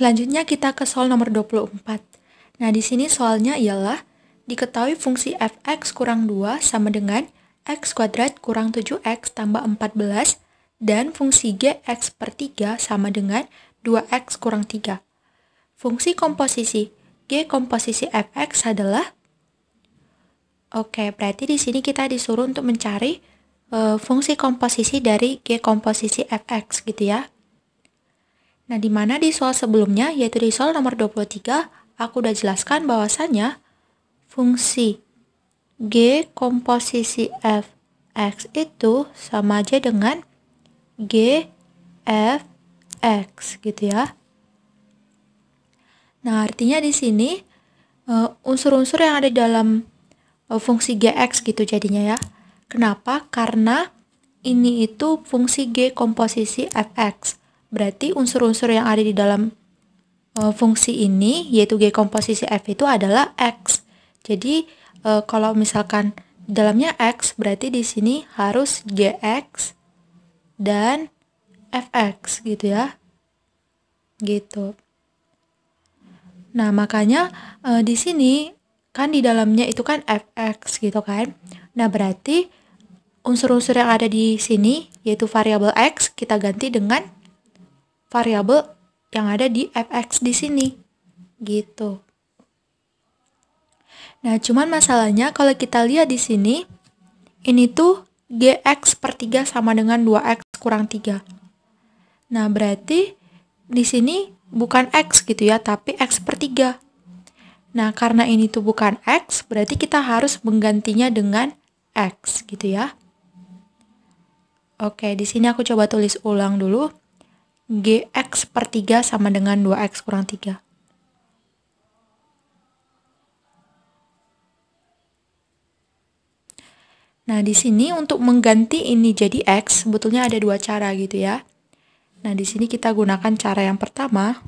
Selanjutnya kita ke soal nomor 24. Nah, di sini soalnya ialah diketahui fungsi fx kurang 2 sama dengan x kuadrat kurang 7x tambah 14 dan fungsi gx x per 3 sama dengan 2x kurang 3. Fungsi komposisi g komposisi fx adalah Oke, berarti di sini kita disuruh untuk mencari uh, fungsi komposisi dari g komposisi fx gitu ya. Nah, di mana di soal sebelumnya, yaitu di soal nomor 23, aku udah jelaskan bahwasannya fungsi G komposisi f x itu sama aja dengan G f x gitu ya. Nah, artinya di sini e, unsur-unsur yang ada dalam e, fungsi GX gitu jadinya ya. Kenapa? Karena ini itu fungsi G komposisi fx. Berarti unsur-unsur yang ada di dalam uh, fungsi ini, yaitu G komposisi F itu adalah X. Jadi, uh, kalau misalkan dalamnya X, berarti di sini harus GX dan fx gitu ya gitu nah makanya uh, di sini kan di dalamnya itu kan fx gitu kan nah berarti unsur-unsur yang ada di sini yaitu variabel x kita ganti dengan variabel yang ada di fx di sini. Gitu. Nah, cuman masalahnya kalau kita lihat di sini, ini tuh gx per 3 sama dengan 2x kurang 3. Nah, berarti di sini bukan x gitu ya, tapi x per 3. Nah, karena ini tuh bukan x, berarti kita harus menggantinya dengan x gitu ya. Oke, di sini aku coba tulis ulang dulu gx per 3 sama dengan 2x kurang 3. Nah, di sini untuk mengganti ini jadi X, sebetulnya ada dua cara gitu ya. Nah, di sini kita gunakan cara yang pertama,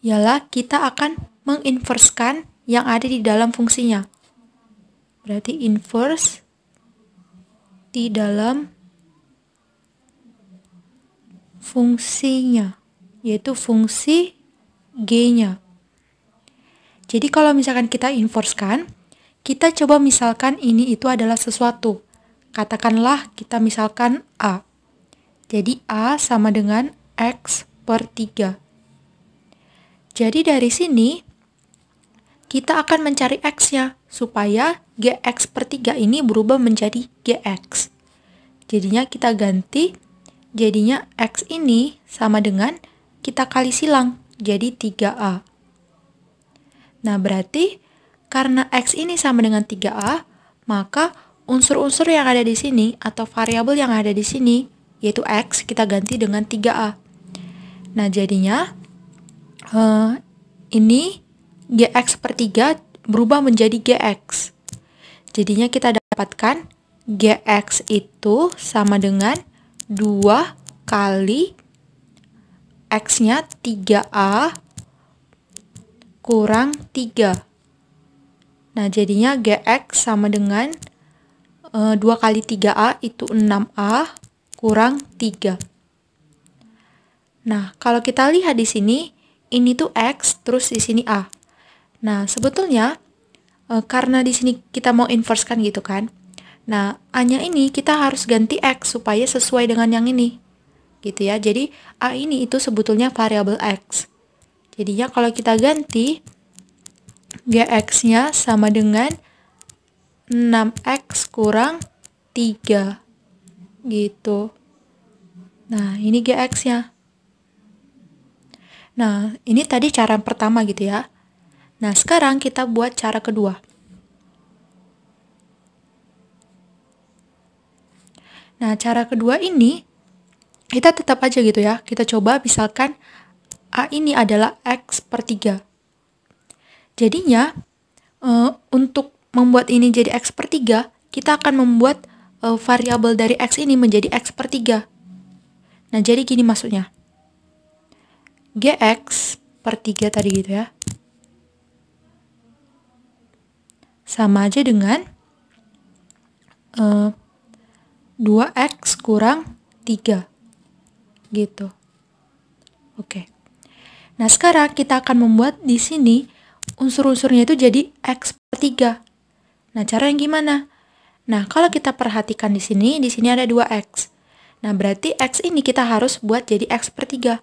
ialah kita akan menginverskan yang ada di dalam fungsinya. Berarti inverse di dalam fungsinya, yaitu fungsi G-nya. Jadi kalau misalkan kita inverse-kan, kita coba misalkan ini itu adalah sesuatu. Katakanlah kita misalkan A. Jadi A sama dengan X per 3. Jadi dari sini, kita akan mencari X-nya supaya GX per 3 ini berubah menjadi GX. Jadinya kita ganti Jadinya X ini sama dengan kita kali silang, jadi 3A. Nah, berarti karena X ini sama dengan 3A, maka unsur-unsur yang ada di sini atau variabel yang ada di sini, yaitu X, kita ganti dengan 3A. Nah, jadinya uh, ini GX per 3 berubah menjadi GX. Jadinya kita dapatkan GX itu sama dengan 2 kali X-nya 3A kurang 3. Nah, jadinya GX sama dengan e, eh, 2 kali 3A itu 6A kurang 3. Nah, kalau kita lihat di sini, ini tuh X, terus di sini A. Nah, sebetulnya e, karena di sini kita mau inverse kan gitu kan, Nah, A-nya ini kita harus ganti X supaya sesuai dengan yang ini. Gitu ya. Jadi, A ini itu sebetulnya variabel X. Jadinya kalau kita ganti GX-nya sama dengan 6X kurang 3. Gitu. Nah, ini GX-nya. Nah, ini tadi cara pertama gitu ya. Nah, sekarang kita buat cara kedua. Nah, cara kedua ini kita tetap aja gitu ya. Kita coba misalkan A ini adalah X per 3. Jadinya, uh, untuk membuat ini jadi X per 3, kita akan membuat uh, variabel dari X ini menjadi X per 3. Nah, jadi gini maksudnya. GX per 3 tadi gitu ya. Sama aja dengan 2x kurang 3 gitu oke nah sekarang kita akan membuat di sini unsur-unsurnya itu jadi x per 3 nah cara yang gimana nah kalau kita perhatikan di sini di sini ada 2x nah berarti x ini kita harus buat jadi x per 3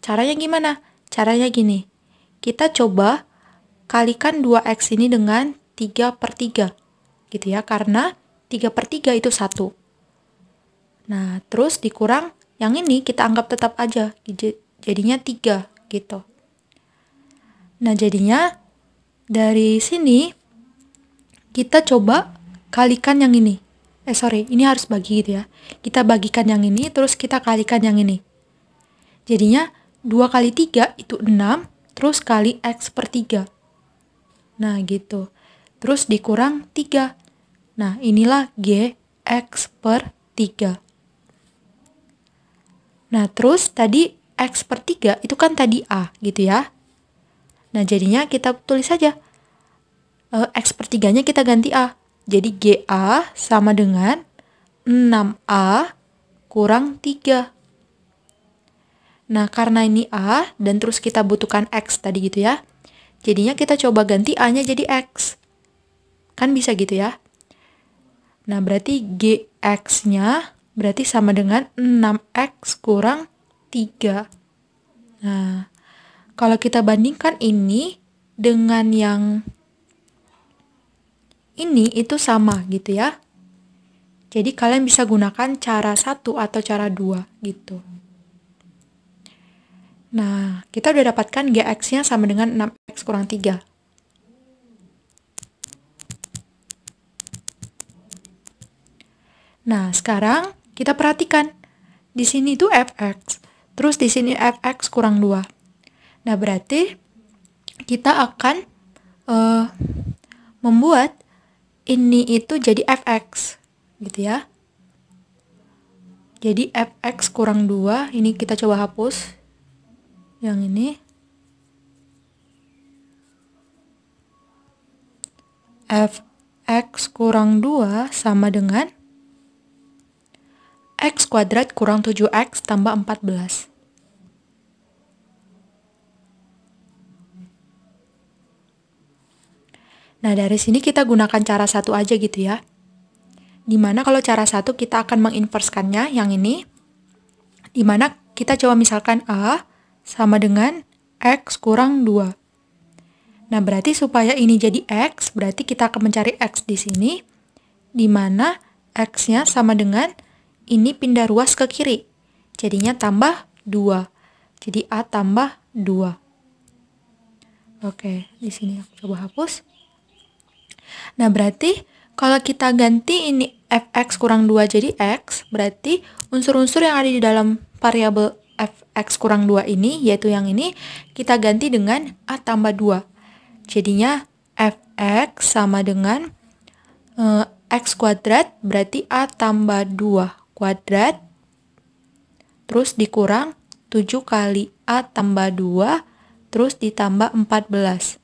caranya gimana caranya gini kita coba kalikan 2x ini dengan 3 per 3 gitu ya karena 3 per 3 itu 1 Nah, terus dikurang yang ini kita anggap tetap aja, jadinya 3 gitu. Nah, jadinya dari sini kita coba kalikan yang ini. Eh, sorry, ini harus bagi gitu ya. Kita bagikan yang ini, terus kita kalikan yang ini. Jadinya 2 kali 3 itu 6, terus kali X per 3. Nah, gitu. Terus dikurang 3. Nah, inilah G X per 3. Nah, terus tadi X per 3 itu kan tadi A gitu ya. Nah, jadinya kita tulis saja. Eh, X per 3-nya kita ganti A. Jadi GA sama dengan 6A kurang 3. Nah, karena ini A dan terus kita butuhkan X tadi gitu ya. Jadinya kita coba ganti A-nya jadi X. Kan bisa gitu ya. Nah, berarti GX-nya berarti sama dengan 6x kurang 3. Nah, kalau kita bandingkan ini dengan yang ini itu sama gitu ya. Jadi kalian bisa gunakan cara satu atau cara dua gitu. Nah, kita udah dapatkan GX-nya sama dengan 6X kurang 3. Nah, sekarang kita perhatikan, di sini itu fx, terus di sini fx kurang 2. Nah, berarti kita akan uh, membuat ini itu jadi fx, gitu ya. Jadi fx kurang 2, ini kita coba hapus. Yang ini. fx kurang 2 sama dengan x kuadrat kurang 7x tambah 14. Nah, dari sini kita gunakan cara satu aja gitu ya. Dimana kalau cara satu kita akan menginverskannya yang ini. Dimana kita coba misalkan A sama dengan X kurang 2. Nah, berarti supaya ini jadi X, berarti kita akan mencari X di sini. Dimana X-nya sama dengan ini pindah ruas ke kiri. Jadinya tambah 2. Jadi A tambah 2. Oke, di sini aku coba hapus. Nah, berarti kalau kita ganti ini fx kurang 2 jadi x, berarti unsur-unsur yang ada di dalam variabel fx kurang 2 ini, yaitu yang ini, kita ganti dengan a tambah 2. Jadinya fx sama dengan uh, x kuadrat berarti a tambah 2 kuadrat terus dikurang 7 kali A tambah 2 terus ditambah 14.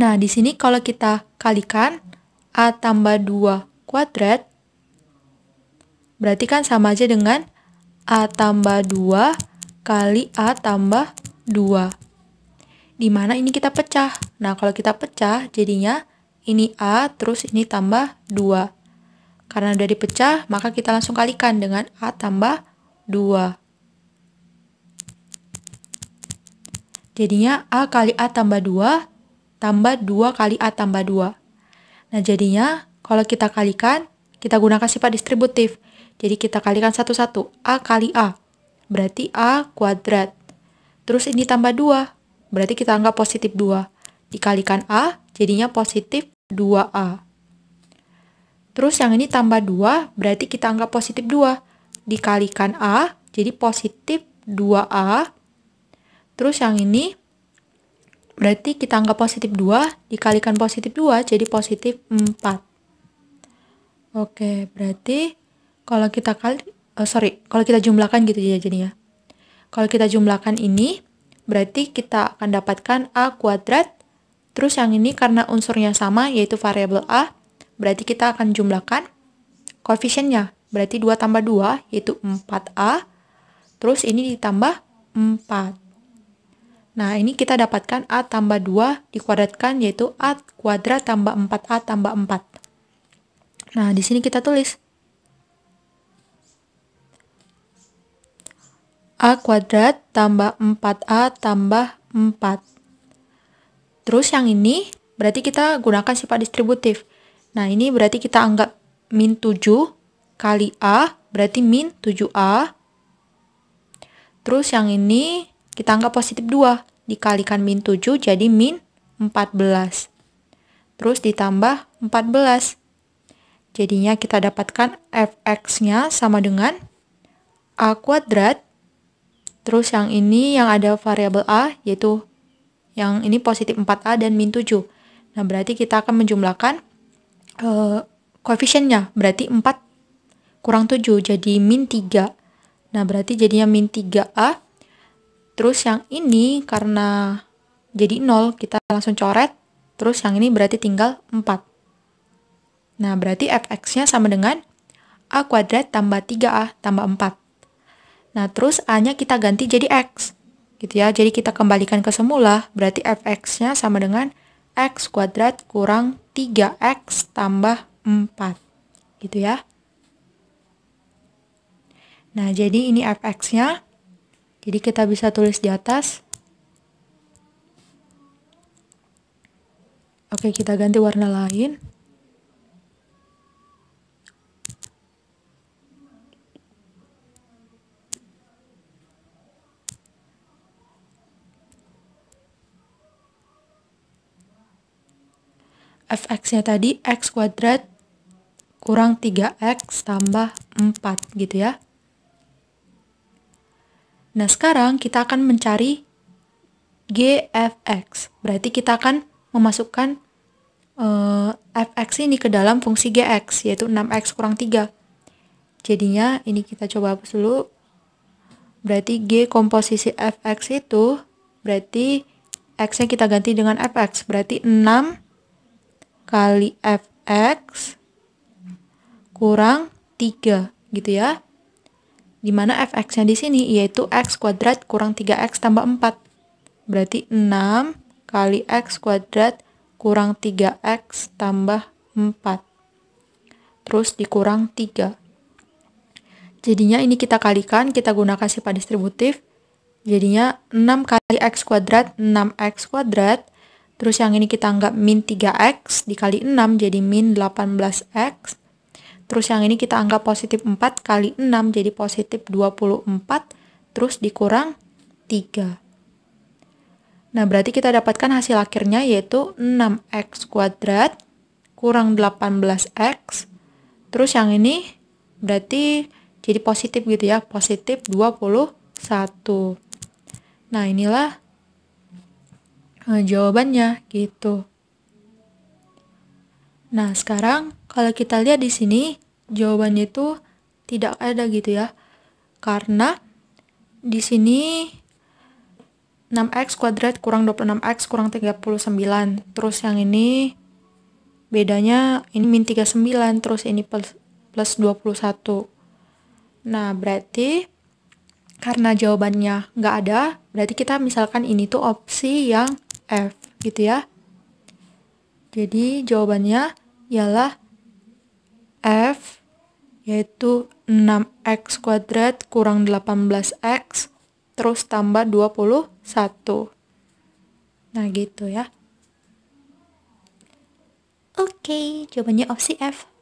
Nah, di sini kalau kita kalikan A tambah 2 kuadrat berarti kan sama aja dengan A tambah 2 kali A tambah 2. Dimana ini kita pecah. Nah, kalau kita pecah jadinya ini A terus ini tambah 2. Karena sudah dipecah, maka kita langsung kalikan dengan A tambah 2. Jadinya A kali A tambah 2 tambah 2 kali A tambah 2. Nah, jadinya kalau kita kalikan, kita gunakan sifat distributif. Jadi kita kalikan satu-satu. A kali A. Berarti A kuadrat. Terus ini tambah 2. Berarti kita anggap positif 2. Dikalikan A, jadinya positif 2A. Terus yang ini tambah 2, berarti kita anggap positif 2. Dikalikan A, jadi positif 2A. Terus yang ini, berarti kita anggap positif 2, dikalikan positif 2, jadi positif 4. Oke, berarti kalau kita kali, oh sorry, kalau kita jumlahkan gitu ya jadinya. Kalau kita jumlahkan ini, berarti kita akan dapatkan A kuadrat Terus yang ini karena unsurnya sama yaitu variabel A, berarti kita akan jumlahkan koefisiennya. Berarti 2 tambah 2 yaitu 4A, terus ini ditambah 4. Nah, ini kita dapatkan A tambah 2 dikuadratkan yaitu A kuadrat tambah 4A tambah 4. Nah, di sini kita tulis A kuadrat tambah 4A tambah 4. Terus yang ini berarti kita gunakan sifat distributif. Nah, ini berarti kita anggap min 7 kali A, berarti min 7A. Terus yang ini kita anggap positif 2, dikalikan min 7 jadi min 14. Terus ditambah 14. Jadinya kita dapatkan fx-nya sama dengan a kuadrat. Terus yang ini yang ada variabel a yaitu yang ini positif 4a dan min 7. Nah berarti kita akan menjumlahkan uh, koefisiennya berarti 4 kurang 7 jadi min 3 nah berarti jadinya min 3A terus yang ini karena jadi 0 kita langsung coret terus yang ini berarti tinggal 4 nah berarti fx nya sama dengan A kuadrat tambah 3A tambah 4 nah terus A nya kita ganti jadi X gitu ya jadi kita kembalikan ke semula berarti fx nya sama dengan X kuadrat kurang 3X tambah 4. Gitu ya. Nah, jadi ini fx-nya. Jadi kita bisa tulis di atas. Oke, kita ganti warna lain. fx-nya tadi x kuadrat kurang 3x tambah 4 gitu ya. Nah, sekarang kita akan mencari gfx. Berarti kita akan memasukkan uh, fx ini ke dalam fungsi gx, yaitu 6x kurang 3. Jadinya ini kita coba hapus dulu. Berarti g komposisi fx itu, berarti x-nya kita ganti dengan fx. Berarti 6 kali fx kurang 3 gitu ya. Dimana fx-nya di sini yaitu x kuadrat kurang 3x tambah 4. Berarti 6 kali x kuadrat kurang 3x tambah 4. Terus dikurang 3. Jadinya ini kita kalikan, kita gunakan sifat distributif. Jadinya 6 kali x kuadrat, 6x kuadrat Terus yang ini kita anggap min 3x dikali 6 jadi min 18x. Terus yang ini kita anggap positif 4 kali 6 jadi positif 24. Terus dikurang 3. Nah, berarti kita dapatkan hasil akhirnya yaitu 6x kuadrat kurang 18x. Terus yang ini berarti jadi positif gitu ya, positif 21. Nah, inilah uh, jawabannya gitu. Nah, sekarang kalau kita lihat di sini jawabannya itu tidak ada gitu ya. Karena di sini 6x kuadrat kurang 26x kurang 39. Terus yang ini bedanya ini min 39 terus ini plus, plus 21. Nah, berarti karena jawabannya nggak ada, berarti kita misalkan ini tuh opsi yang F gitu ya. Jadi jawabannya ialah F yaitu 6x kuadrat kurang 18x terus tambah 21. Nah gitu ya. Oke, okay, jawabannya opsi F.